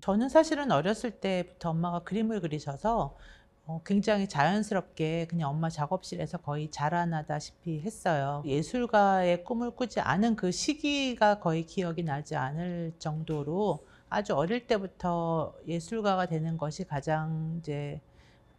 저는 사실은 어렸을 때부터 엄마가 그림을 그리셔서 어, 굉장히 자연스럽게 그냥 엄마 작업실에서 거의 자라나다시피 했어요. 예술가의 꿈을 꾸지 않은 그 시기가 거의 기억이 나지 않을 정도로 아주 어릴 때부터 예술가가 되는 것이 가장 이제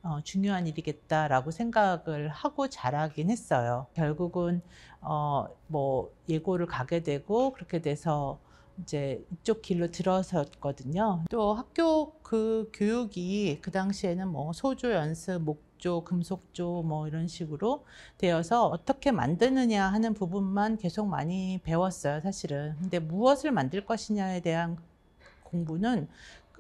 어, 중요한 일이겠다라고 생각을 하고 자라긴 했어요. 결국은 어, 뭐 예고를 가게 되고 그렇게 돼서 이제 이쪽 길로 들어섰거든요. 또 학교 그 교육이 그 당시에는 뭐 소조 연습, 목조, 금속조 뭐 이런 식으로 되어서 어떻게 만드느냐 하는 부분만 계속 많이 배웠어요, 사실은. 근데 무엇을 만들 것이냐에 대한 공부는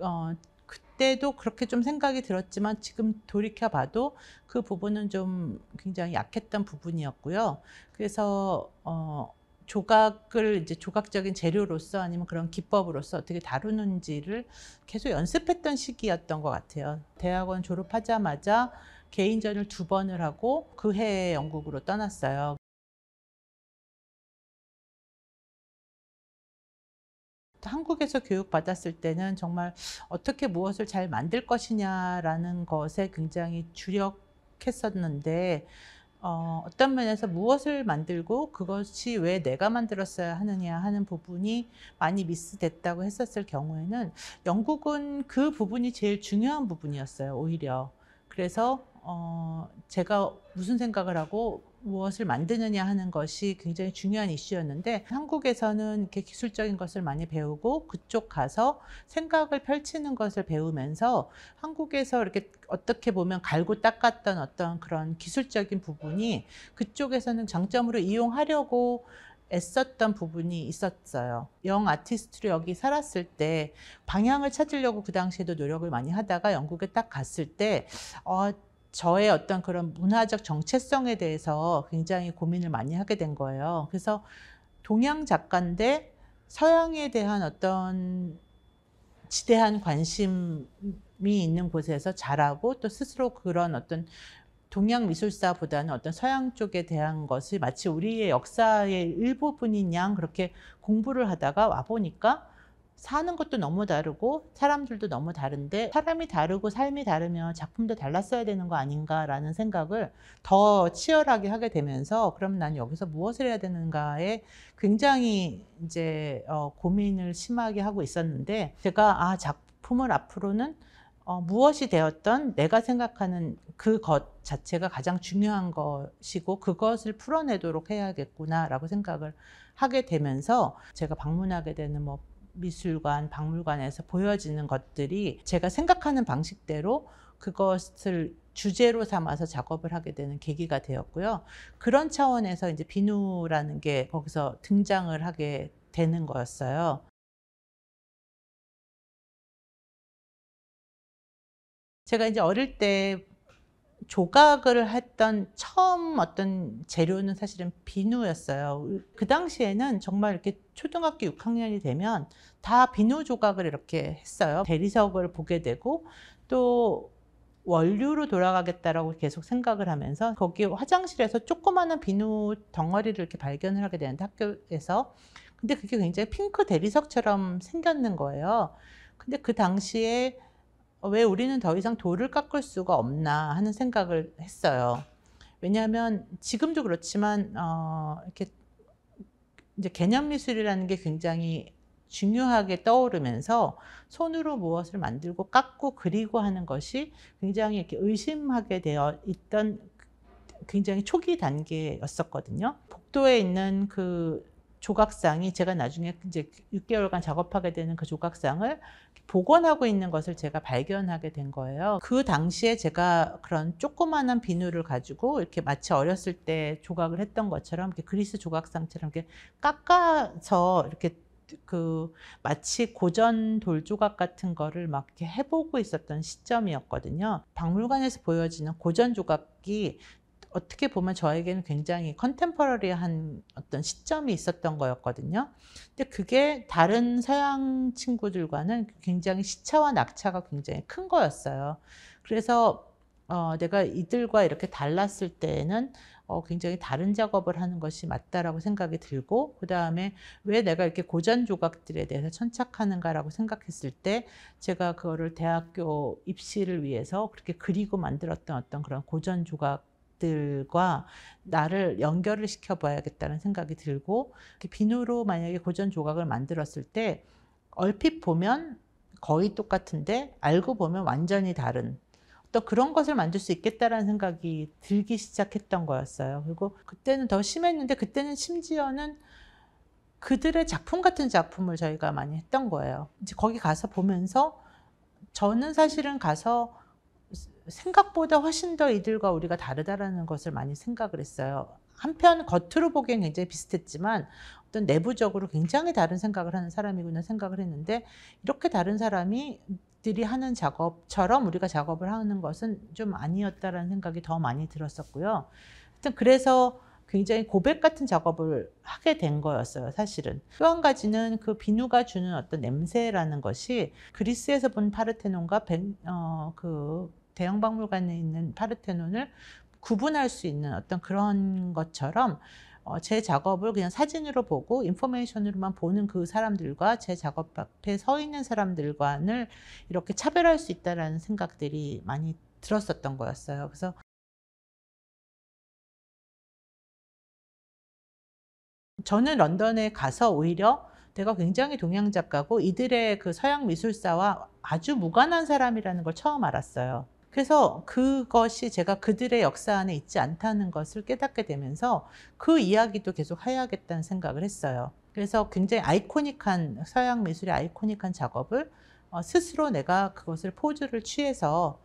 어, 그때도 그렇게 좀 생각이 들었지만 지금 돌이켜 봐도 그 부분은 좀 굉장히 약했던 부분이었고요. 그래서 어 조각을 이제 조각적인 재료로서 아니면 그런 기법으로서 어떻게 다루는지를 계속 연습했던 시기였던 것 같아요. 대학원 졸업하자마자 개인전을 두 번을 하고 그 해에 영국으로 떠났어요. 한국에서 교육받았을 때는 정말 어떻게 무엇을 잘 만들 것이냐라는 것에 굉장히 주력했었는데 어, 어떤 면에서 무엇을 만들고 그것이 왜 내가 만들었어야 하느냐 하는 부분이 많이 미스됐다고 했었을 경우에는 영국은 그 부분이 제일 중요한 부분이었어요, 오히려. 그래서 어, 제가 무슨 생각을 하고 무엇을 만드느냐 하는 것이 굉장히 중요한 이슈였는데 한국에서는 이렇게 기술적인 것을 많이 배우고 그쪽 가서 생각을 펼치는 것을 배우면서 한국에서 이렇게 어떻게 보면 갈고 닦았던 어떤 그런 기술적인 부분이 그쪽에서는 장점으로 이용하려고 애썼던 부분이 있었어요. 영 아티스트로 여기 살았을 때 방향을 찾으려고 그 당시에도 노력을 많이 하다가 영국에 딱 갔을 때 어, 저의 어떤 그런 문화적 정체성에 대해서 굉장히 고민을 많이 하게 된 거예요. 그래서 동양 작가인데 서양에 대한 어떤 지대한 관심이 있는 곳에서 자라고 또 스스로 그런 어떤 동양 미술사보다는 어떤 서양 쪽에 대한 것을 마치 우리의 역사의 일부분인 양 그렇게 공부를 하다가 와보니까 사는 것도 너무 다르고 사람들도 너무 다른데 사람이 다르고 삶이 다르면 작품도 달랐어야 되는 거 아닌가라는 생각을 더 치열하게 하게 되면서 그럼 난 여기서 무엇을 해야 되는가에 굉장히 이제 어, 고민을 심하게 하고 있었는데 제가 아 작품을 앞으로는 어, 무엇이 되었던 내가 생각하는 그 것 자체가 가장 중요한 것이고 그것을 풀어내도록 해야겠구나라고 생각을 하게 되면서 제가 방문하게 되는 뭐 미술관, 박물관에서 보여지는 것들이 제가 생각하는 방식대로 그것을 주제로 삼아서 작업을 하게 되는 계기가 되었고요. 그런 차원에서 이제 비누라는 게 거기서 등장을 하게 되는 거였어요. 제가 이제 어릴 때 조각을 했던 처음 어떤 재료는 사실은 비누였어요. 그 당시에는 정말 이렇게 초등학교 6학년이 되면 다 비누 조각을 이렇게 했어요. 대리석을 보게 되고 또 원료로 돌아가겠다라고 계속 생각을 하면서 거기 화장실에서 조그마한 비누 덩어리를 이렇게 발견을 하게 되는데 학교에서 근데 그게 굉장히 핑크 대리석처럼 생겼는 거예요. 근데 그 당시에 어, 왜 우리는 더 이상 돌을 깎을 수가 없나 하는 생각을 했어요. 왜냐하면 지금도 그렇지만 어, 이렇게 이제 개념 미술이라는 게 굉장히 중요하게 떠오르면서 손으로 무엇을 만들고 깎고 그리고 하는 것이 굉장히 이렇게 의심하게 되어 있던 굉장히 초기 단계였었거든요. 복도에 있는 그 조각상이 제가 나중에 이제 6개월간 작업하게 되는 그 조각상을 복원하고 있는 것을 제가 발견하게 된 거예요. 그 당시에 제가 그런 조그마한 비누를 가지고 이렇게 마치 어렸을 때 조각을 했던 것처럼 이렇게 그리스 조각상처럼 이렇게 깎아서 이렇게 그 마치 고전 돌조각 같은 거를 막 이렇게 해보고 있었던 시점이었거든요. 박물관에서 보여지는 고전 조각이 어떻게 보면 저에게는 굉장히 컨템퍼러리한 어떤 시점이 있었던 거였거든요. 근데 그게 다른 서양 친구들과는 굉장히 시차와 낙차가 굉장히 큰 거였어요. 그래서 어, 내가 이들과 이렇게 달랐을 때에는 어, 굉장히 다른 작업을 하는 것이 맞다라고 생각이 들고 그 다음에 왜 내가 이렇게 고전 조각들에 대해서 천착하는가라고 생각했을 때 제가 그거를 대학교 입시를 위해서 그렇게 그리고 만들었던 어떤 그런 고전 조각 것들과 나를 연결을 시켜봐야겠다는 생각이 들고 비누로 만약에 고전 조각을 만들었을 때 얼핏 보면 거의 똑같은데 알고 보면 완전히 다른 또 그런 것을 만들 수 있겠다라는 생각이 들기 시작했던 거였어요. 그리고 그때는 더 심했는데 그때는 심지어는 그들의 작품 같은 작품을 저희가 많이 했던 거예요. 이제 거기 가서 보면서 저는 사실은 가서 생각보다 훨씬 더 이들과 우리가 다르다라는 것을 많이 생각을 했어요. 한편 겉으로 보기엔 굉장히 비슷했지만 어떤 내부적으로 굉장히 다른 생각을 하는 사람이구나 생각을 했는데 이렇게 다른 사람이 들이 하는 작업처럼 우리가 작업을 하는 것은 좀 아니었다라는 생각이 더 많이 들었었고요. 하여튼 그래서 굉장히 고백 같은 작업을 하게 된 거였어요, 사실은. 또 한 가지는 그 비누가 주는 어떤 냄새라는 것이 그리스에서 본 파르테논과 어, 그 대형 박물관에 있는 파르테논을 구분할 수 있는 어떤 그런 것처럼 어, 제 작업을 그냥 사진으로 보고 인포메이션으로만 보는 그 사람들과 제 작업 앞에 서 있는 사람들과는 이렇게 차별할 수 있다라는 생각들이 많이 들었었던 거였어요. 그래서 저는 런던에 가서 오히려 내가 굉장히 동양 작가고 이들의 그 서양 미술사와 아주 무관한 사람이라는 걸 처음 알았어요. 그래서 그것이 제가 그들의 역사 안에 있지 않다는 것을 깨닫게 되면서 그 이야기도 계속 해야겠다는 생각을 했어요. 그래서 굉장히 아이코닉한 서양 미술의 아이코닉한 작업을 어, 스스로 내가 그것을 포즈를 취해서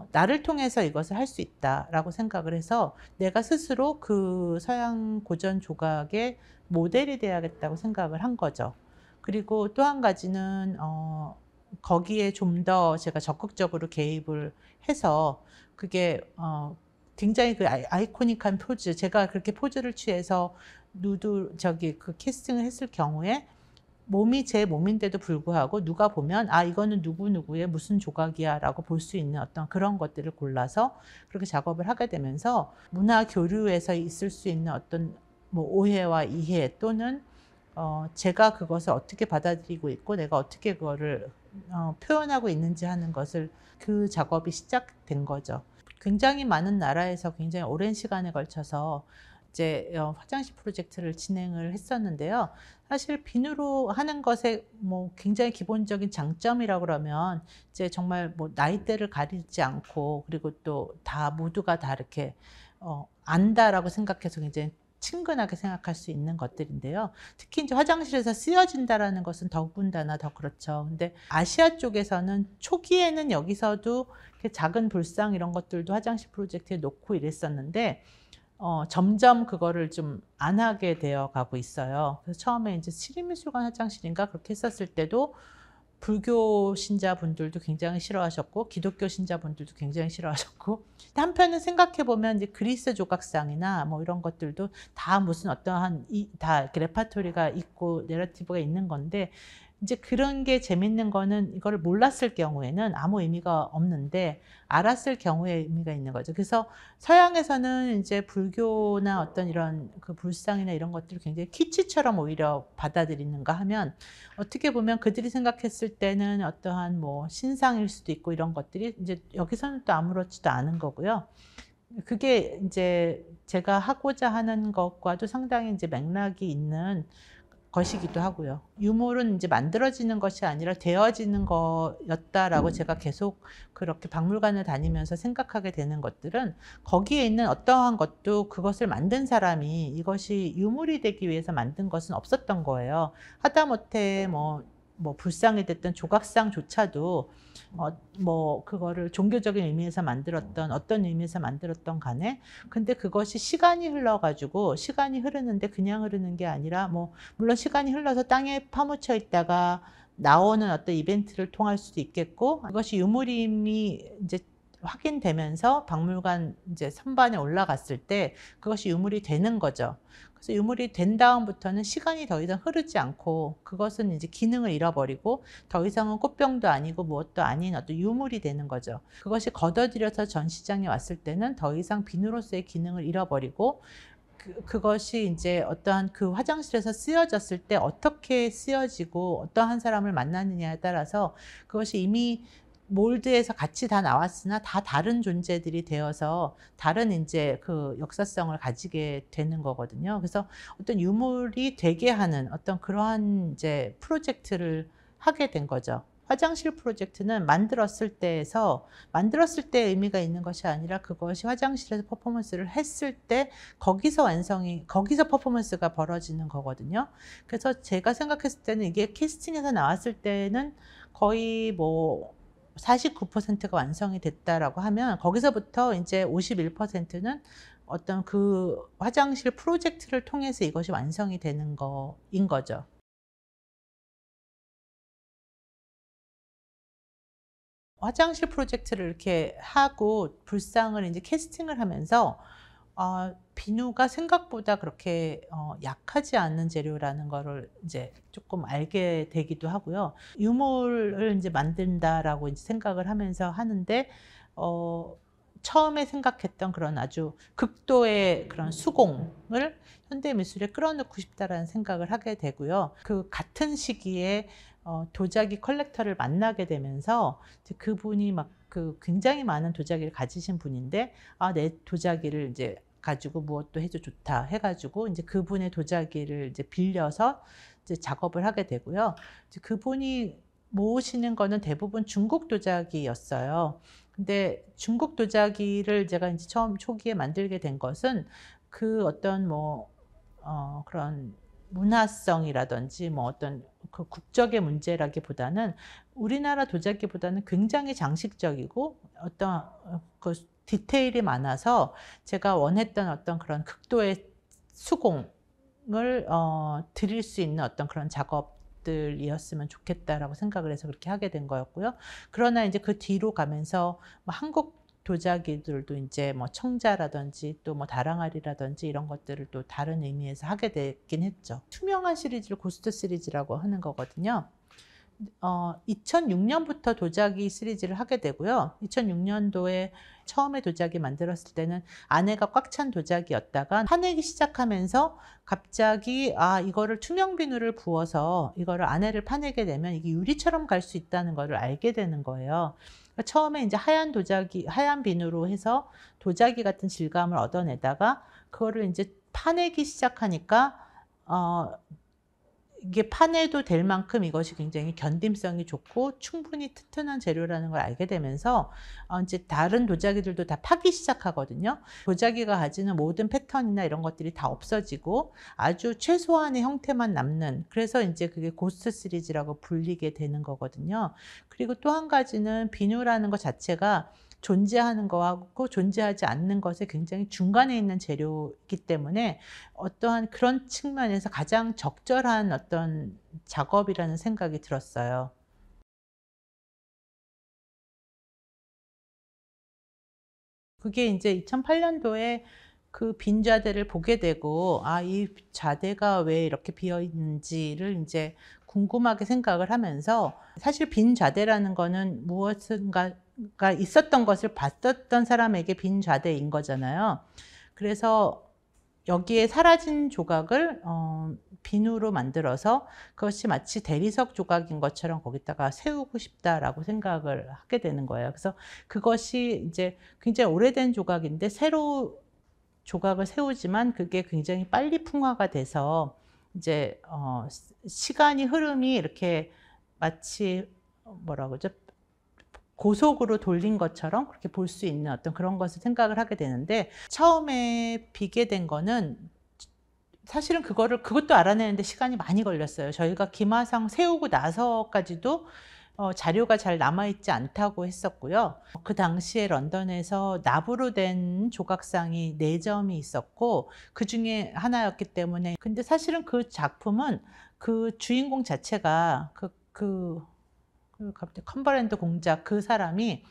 어, 나를 통해서 이것을 할 수 있다라고 생각을 해서 내가 스스로 그 서양 고전 조각의 모델이 돼야겠다고 생각을 한 거죠. 그리고 또 한 가지는 어, 거기에 좀 더 제가 적극적으로 개입을 해서 그게 어 굉장히 그 아이코닉한 포즈 제가 그렇게 포즈를 취해서 누드 저기 그 캐스팅을 했을 경우에 몸이 제 몸인데도 불구하고 누가 보면 아 이거는 누구누구의 무슨 조각이야라고 볼 수 있는 어떤 그런 것들을 골라서 그렇게 작업을 하게 되면서 문화 교류에서 있을 수 있는 어떤 뭐 오해와 이해 또는 어 제가 그것을 어떻게 받아들이고 있고 내가 어떻게 그거를 어, 표현하고 있는지 하는 것을 그 작업이 시작된 거죠. 굉장히 많은 나라에서 굉장히 오랜 시간에 걸쳐서 이제 어, 화장실 프로젝트를 진행을 했었는데요. 사실 비누로 하는 것의 뭐 굉장히 기본적인 장점이라고 그러면 이제 정말 뭐 나이대를 가리지 않고 그리고 또 다 모두가 다 이렇게 어, 안다라고 생각해서 굉장히 친근하게 생각할 수 있는 것들인데요. 특히 이제 화장실에서 쓰여진다라는 것은 더군다나 더 그렇죠. 근데 아시아 쪽에서는 초기에는 여기서도 작은 불상 이런 것들도 화장실 프로젝트에 놓고 이랬었는데 어, 점점 그거를 좀 안 하게 되어 가고 있어요. 그래서 처음에 이제 시립미술관 화장실인가 그렇게 했었을 때도 불교 신자분들도 굉장히 싫어하셨고 기독교 신자분들도 굉장히 싫어하셨고 한편은 생각해 보면 이제 그리스 조각상이나 뭐 이런 것들도 다 무슨 어떠한 이, 다 이렇게 레파토리가 있고 내러티브가 있는 건데 이제 그런 게 재밌는 거는 이걸 몰랐을 경우에는 아무 의미가 없는데 알았을 경우에 의미가 있는 거죠. 그래서 서양에서는 이제 불교나 어떤 이런 그 불상이나 이런 것들을 굉장히 키치처럼 오히려 받아들이는가 하면 어떻게 보면 그들이 생각했을 때는 어떠한 뭐 신상일 수도 있고 이런 것들이 이제 여기서는 또 아무렇지도 않은 거고요. 그게 이제 제가 하고자 하는 것과도 상당히 이제 맥락이 있는 것이기도 하고요. 유물은 이제 만들어지는 것이 아니라 되어지는 거였다라고 음. 제가 계속 그렇게 박물관을 다니면서 생각하게 되는 것들은 거기에 있는 어떠한 것도 그것을 만든 사람이 이것이 유물이 되기 위해서 만든 것은 없었던 거예요. 하다못해 뭐뭐 불상이 됐던 조각상조차도 어, 뭐 그거를 종교적인 의미에서 만들었던 어떤 의미에서 만들었던 간에 근데 그것이 시간이 흘러가지고 시간이 흐르는데 그냥 흐르는 게 아니라 뭐 물론 시간이 흘러서 땅에 파묻혀 있다가 나오는 어떤 이벤트를 통할 수도 있겠고 그것이 유물임이 이제 확인되면서 박물관 이제 선반에 올라갔을 때 그것이 유물이 되는 거죠. 그래서 유물이 된 다음부터는 시간이 더 이상 흐르지 않고 그것은 이제 기능을 잃어버리고 더 이상은 꽃병도 아니고 무엇도 아닌 어떤 유물이 되는 거죠. 그것이 걷어들여서 전시장에 왔을 때는 더 이상 비누로서의 기능을 잃어버리고 그, 그것이 이제 어떠한 그 화장실에서 쓰여졌을 때 어떻게 쓰여지고 어떠한 사람을 만나느냐에 따라서 그것이 이미 몰드에서 같이 다 나왔으나 다 다른 존재들이 되어서 다른 이제 그 역사성을 가지게 되는 거거든요. 그래서 어떤 유물이 되게 하는 어떤 그러한 이제 프로젝트를 하게 된 거죠. 화장실 프로젝트는 만들었을 때에서 만들었을 때 의미가 있는 것이 아니라 그것이 화장실에서 퍼포먼스를 했을 때 거기서 완성이 거기서 퍼포먼스가 벌어지는 거거든요. 그래서 제가 생각했을 때는 이게 캐스팅에서 나왔을 때는 거의 뭐 49%가 완성이 됐다라고 하면 거기서부터 이제 51%는 어떤 그 화장실 프로젝트를 통해서 이것이 완성이 되는 거인 거죠. 화장실 프로젝트를 이렇게 하고 불상을 이제 캐스팅을 하면서 어, 비누가 생각보다 그렇게 어, 약하지 않는 재료라는 거를 이제 조금 알게 되기도 하고요. 유물을 이제 만든다라고 이제 생각을 하면서 하는데 어, 처음에 생각했던 그런 아주 극도의 그런 수공을 현대 미술에 끌어넣고 싶다라는 생각을 하게 되고요. 그 같은 시기에 어, 도자기 컬렉터를 만나게 되면서 이제 그분이 막 그 굉장히 많은 도자기를 가지신 분인데 아내 도자기를 이제 가지고 무엇도 해줘 좋다 해가지고 이제 그분의 도자기를 이제 빌려서 이제 작업을 하게 되고요. 이제 그분이 모으시는 거는 대부분 중국 도자기였어요. 근데 중국 도자기를 제가 이제 처음 초기에 만들게 된 것은 그 어떤 뭐, 어, 그런 문화성이라든지 뭐 어떤 그 국적의 문제라기보다는 우리나라 도자기보다는 굉장히 장식적이고 어떤 어, 그 디테일이 많아서 제가 원했던 어떤 그런 극도의 수공을 어, 드릴 수 있는 어떤 그런 작업들이었으면 좋겠다라고 생각을 해서 그렇게 하게 된 거였고요. 그러나 이제 그 뒤로 가면서 뭐 한국 도자기들도 이제 뭐 청자라든지 또 뭐 다랑아리라든지 이런 것들을 또 다른 의미에서 하게 되긴 했죠. 투명한 시리즈를 고스트 시리즈라고 하는 거거든요. 어, 2006년부터 도자기 시리즈를 하게 되고요. 2006년도에 처음에 도자기 만들었을 때는 안에가 꽉 찬 도자기였다가 파내기 시작하면서 갑자기 아 이거를 투명 비누를 부어서 이거를 안에를 파내게 되면 이게 유리처럼 갈 수 있다는 것을 알게 되는 거예요. 그러니까 처음에 이제 하얀 도자기, 하얀 비누로 해서 도자기 같은 질감을 얻어내다가 그거를 이제 파내기 시작하니까 어, 이게 파내도 될 만큼 이것이 굉장히 견딤성이 좋고 충분히 튼튼한 재료라는 걸 알게 되면서 어 이제 다른 도자기들도 다 파기 시작하거든요. 도자기가 가지는 모든 패턴이나 이런 것들이 다 없어지고 아주 최소한의 형태만 남는 그래서 이제 그게 고스트 시리즈라고 불리게 되는 거거든요. 그리고 또 한 가지는 비누라는 것 자체가 존재하는 것하고 존재하지 않는 것에 굉장히 중간에 있는 재료이기 때문에 어떠한 그런 측면에서 가장 적절한 어떤 작업이라는 생각이 들었어요. 그게 이제 2008년도에 그빈자대를 보게 되고 아이자대가왜 이렇게 비어 있는지를 이제 궁금하게 생각을 하면서 사실 빈자대라는 거는 무엇인가 변화가 있었던 것을 봤었던 사람에게 빈 좌대인 거잖아요. 그래서 여기에 사라진 조각을 어, 비누로 만들어서 그것이 마치 대리석 조각인 것처럼 거기다가 세우고 싶다라고 생각을 하게 되는 거예요. 그래서 그것이 이제 굉장히 오래된 조각인데 새로 조각을 세우지만 그게 굉장히 빨리 풍화가 돼서 이제 어, 시간이 흐름이 이렇게 마치 어, 뭐라고 그러죠? 고속으로 돌린 것처럼 그렇게 볼 수 있는 어떤 그런 것을 생각을 하게 되는데 처음에 비게 된 거는 사실은 그거를 그것도 알아내는데 시간이 많이 걸렸어요. 저희가 기마상 세우고 나서까지도 어, 자료가 잘 남아있지 않다고 했었고요. 그 당시에 런던에서 나부로 된 조각상이 네점이 있었고 그 중에 하나였기 때문에 근데 사실은 그 작품은 그 주인공 자체가 그, 그 갑자기 컨버랜드 공작 그 사람이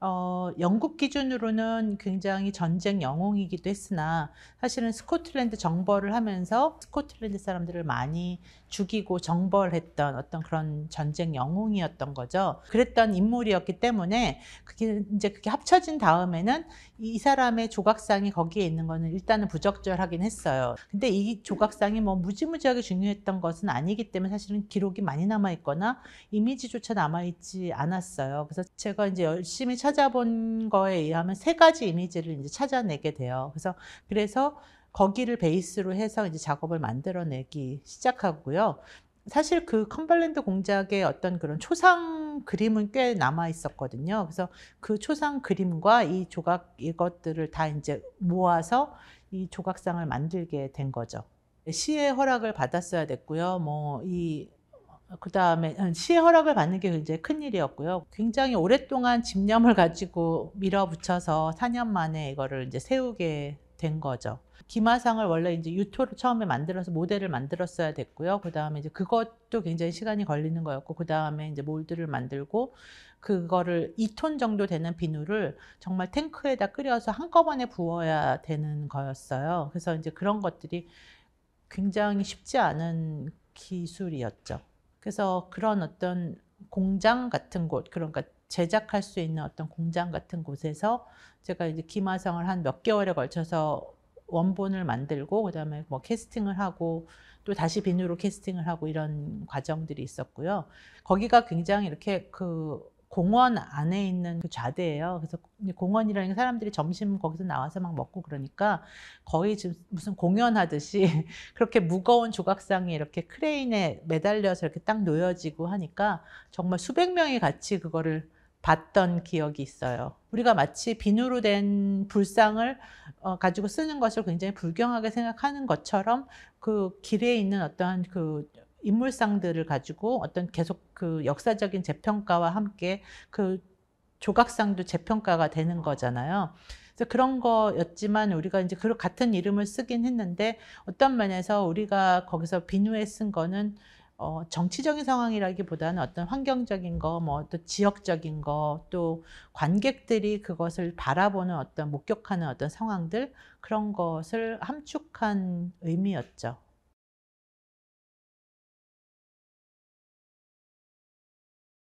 어, 영국 기준으로는 굉장히 전쟁 영웅이기도 했으나 사실은 스코틀랜드 정벌을 하면서 스코틀랜드 사람들을 많이 죽이고 정벌했던 어떤 그런 전쟁 영웅이었던 거죠. 그랬던 인물이었기 때문에 그게 이제 그게 합쳐진 다음에는 이 사람의 조각상이 거기에 있는 거는 일단은 부적절하긴 했어요. 근데 이 조각상이 뭐 무지무지하게 중요했던 것은 아니기 때문에 사실은 기록이 많이 남아 있거나 이미지조차 남아 있지 않았어요. 그래서 제가 이제 열심히 찾아본 거에 의하면 세 가지 이미지를 이제 찾아내게 돼요. 그래서 그래서 거기를 베이스로 해서 이제 작업을 만들어내기 시작하고요. 사실 그 컴발랜드 공작의 어떤 그런 초상 그림은 꽤 남아 있었거든요. 그래서 그 초상 그림과 이 조각 이것들을 다 이제 모아서 이 조각상을 만들게 된 거죠. 시의 허락을 받았어야 됐고요. 뭐 이그 다음에 아, 시의 허락을 받는 게 굉장히 큰 일이었고요. 굉장히 오랫동안 집념을 가지고 밀어붙여서 4년 만에 이거를 이제 세우게 된 거죠. 기마상을 원래 이제 유토를 처음에 만들어서 모델을 만들었어야 됐고요. 그 다음에 이제 그것도 굉장히 시간이 걸리는 거였고, 그 다음에 이제 몰드를 만들고, 그거를 2톤 정도 되는 비누를 정말 탱크에다 끓여서 한꺼번에 부어야 되는 거였어요. 그래서 이제 그런 것들이 굉장히 쉽지 않은 기술이었죠. 그래서 그런 어떤 공장 같은 곳, 그러니까 제작할 수 있는 어떤 공장 같은 곳에서 제가 이제 기마성을 한 몇 개월에 걸쳐서 원본을 만들고 그다음에 뭐 캐스팅을 하고 또 다시 비누로 캐스팅을 하고 이런 과정들이 있었고요. 거기가 굉장히 이렇게 그 공원 안에 있는 그 좌대예요. 그래서 공원이라는 게 사람들이 점심 거기서 나와서 막 먹고 그러니까 거의 지금 무슨 공연하듯이 그렇게 무거운 조각상이 이렇게 크레인에 매달려서 이렇게 딱 놓여지고 하니까 정말 수백 명이 같이 그거를 봤던 기억이 있어요. 우리가 마치 비누로 된 불상을 어, 가지고 쓰는 것을 굉장히 불경하게 생각하는 것처럼 그 길에 있는 어떠한 그 인물상들을 가지고 어떤 계속 그 역사적인 재평가와 함께 그 조각상도 재평가가 되는 거잖아요. 그래서 그런 거였지만 우리가 이제 그 같은 이름을 쓰긴 했는데 어떤 면에서 우리가 거기서 비누에 쓴 거는 어, 정치적인 상황이라기보다는 어떤 환경적인 거, 뭐 또 지역적인 거, 또 관객들이 그것을 바라보는 어떤 목격하는 어떤 상황들 그런 것을 함축한 의미였죠.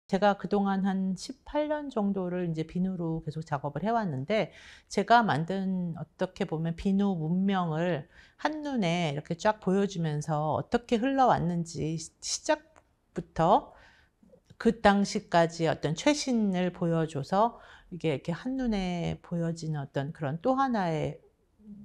제가 그동안 한 18년 정도를 이제 비누로 계속 작업을 해왔는데 제가 만든 어떻게 보면 비누 문명을 한눈에 이렇게 쫙 보여주면서 어떻게 흘러왔는지 시작부터 그 당시까지 어떤 최신을 보여줘서 이게 이렇게 한눈에 보여지는 어떤 그런 또 하나의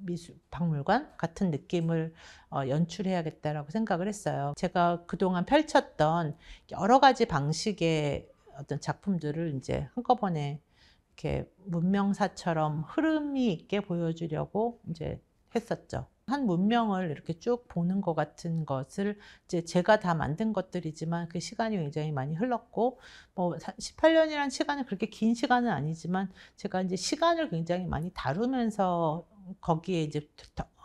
미술 박물관 같은 느낌을 어, 연출해야겠다라고 생각을 했어요. 제가 그동안 펼쳤던 여러 가지 방식의 어떤 작품들을 이제 한꺼번에 이렇게 문명사처럼 흐름이 있게 보여주려고 이제 했었죠. 한 문명을 이렇게 쭉 보는 것 같은 것을 이제 제가 다 만든 것들이지만 그 시간이 굉장히 많이 흘렀고 뭐 18년이란 시간은 그렇게 긴 시간은 아니지만 제가 이제 시간을 굉장히 많이 다루면서 거기에 이제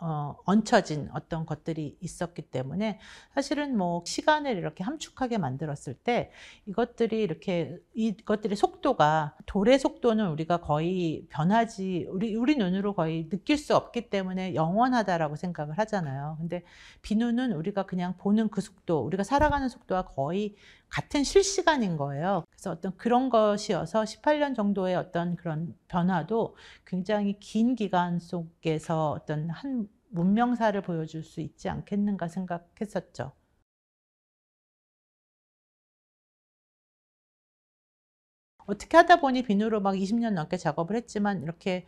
어, 얹혀진 어떤 것들이 있었기 때문에 사실은 뭐 시간을 이렇게 함축하게 만들었을 때 이것들이 이렇게 이것들의 속도가 돌의 속도는 우리가 거의 변하지 우리 우리 눈으로 거의 느낄 수 없기 때문에 영원하다라고 생각을 하잖아요. 근데 비누는 우리가 그냥 보는 그 속도, 우리가 살아가는 속도와 거의 같은 실시간인 거예요. 그래서 어떤 그런 것이어서 18년 정도의 어떤 그런 변화도 굉장히 긴 기간 속에서 어떤 한 문명사를 보여줄 수 있지 않겠는가 생각했었죠. 어떻게 하다 보니 비누로 막 20년 넘게 작업을 했지만 이렇게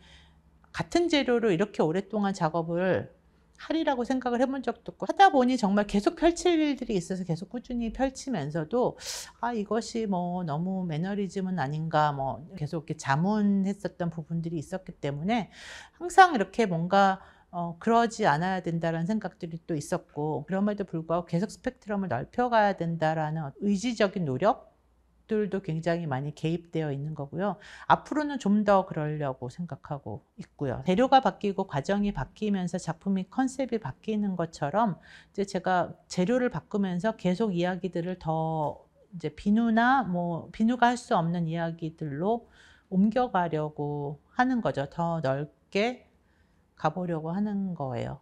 같은 재료로 이렇게 오랫동안 작업을 하리라고 생각을 해본 적도 없고 하다 보니 정말 계속 펼칠 일들이 있어서 계속 꾸준히 펼치면서도 아 이것이 뭐 너무 매너리즘은 아닌가 뭐 계속 이렇게 자문했었던 부분들이 있었기 때문에 항상 이렇게 뭔가 어, 그러지 않아야 된다는 생각들이 또 있었고 그럼에도 불구하고 계속 스펙트럼을 넓혀가야 된다라는 의지적인 노력들도 굉장히 많이 개입되어 있는 거고요. 앞으로는 좀 더 그러려고 생각하고 있고요. 재료가 바뀌고 과정이 바뀌면서 작품이 컨셉이 바뀌는 것처럼 이제 제가 재료를 바꾸면서 계속 이야기들을 더 이제 비누나 뭐 비누가 할 수 없는 이야기들로 옮겨가려고 하는 거죠. 더 넓게 가보려고 하는 거예요.